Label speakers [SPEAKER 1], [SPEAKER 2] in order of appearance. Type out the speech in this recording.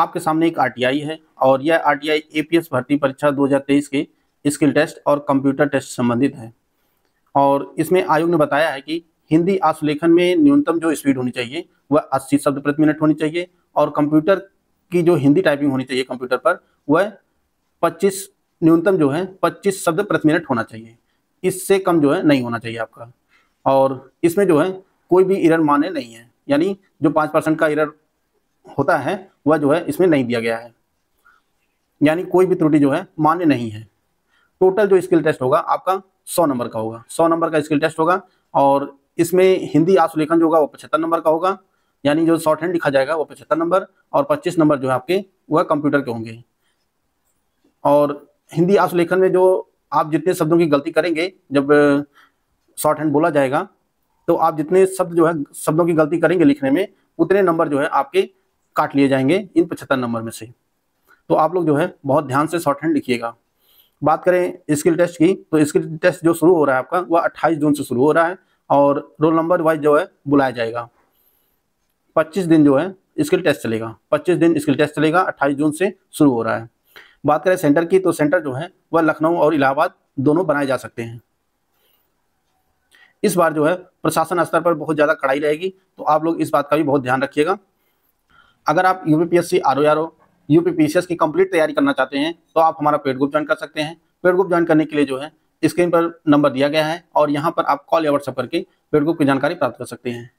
[SPEAKER 1] आपके सामने एक आरटीआई है और यह आरटीआई एपीएस भर्ती परीक्षा 2023 के स्किल टेस्ट और कंप्यूटर टेस्ट संबंधित है और इसमें आयोग ने बताया है कि हिंदी आश्वलेखन में न्यूनतम जो स्पीड होनी चाहिए वह 80 शब्द प्रति मिनट होनी चाहिए और कंप्यूटर की जो हिंदी टाइपिंग होनी चाहिए कंप्यूटर पर वह पच्चीस न्यूनतम जो है पच्चीस शब्द प्रति मिनट होना चाहिए इससे कम जो है नहीं होना चाहिए आपका और इसमें जो है कोई भी इरर माने नहीं है यानी जो पाँच परसेंट का इरर होता है वह जो है इसमें नहीं दिया गया है यानी कोई भी त्रुटि जो है मान्य नहीं है टोटल जो स्किल टेस्ट होगा आपका सौ नंबर का होगा सौ नंबर का स्किल टेस्ट होगा और इसमें हिंदी आसुलेखन जो होगा वो पचहत्तर नंबर का होगा यानी जो शॉर्ट हैंड लिखा जाएगा वो पचहत्तर नंबर और पच्चीस नंबर जो है आपके वह कंप्यूटर के होंगे और हिंदी आशुलेखन में जो आप जितने शब्दों की गलती करेंगे जब शॉर्ट हैंड बोला जाएगा तो आप जितने शब्द जो है शब्दों की गलती करेंगे लिखने में उतने नंबर जो है आपके काट लिए जाएंगे इन पचहत्तर नंबर में से तो आप लोग जो है बहुत ध्यान से शॉर्ट हैंड लिखिएगा बात करें स्किल टेस्ट की तो स्किल टेस्ट जो शुरू हो रहा है आपका वह अट्ठाईस जून से शुरू हो रहा है और रोल नंबर वाइज जो है बुलाया जाएगा पच्चीस दिन जो है स्किल टेस्ट चलेगा पच्चीस दिन स्किल टेस्ट चलेगा अट्ठाईस जून से शुरू हो रहा है बात करें सेंटर की तो सेंटर जो है वह लखनऊ और इलाहाबाद दोनों बनाए जा सकते हैं इस बार जो है प्रशासन स्तर पर बहुत ज़्यादा कड़ाई रहेगी तो आप लोग इस बात का भी बहुत ध्यान रखिएगा अगर आप UPPSC R O R O UPPCS की कंप्लीट तैयारी करना चाहते हैं तो आप हमारा पेड ग्रुप ज्वाइन कर सकते हैं पेड ग्रुप ज्वाइन करने के लिए जो है स्क्रीन पर नंबर दिया गया है और यहाँ पर आप कॉल या व्हाट्सअप करके पेड ग्रुप की जानकारी प्राप्त कर सकते हैं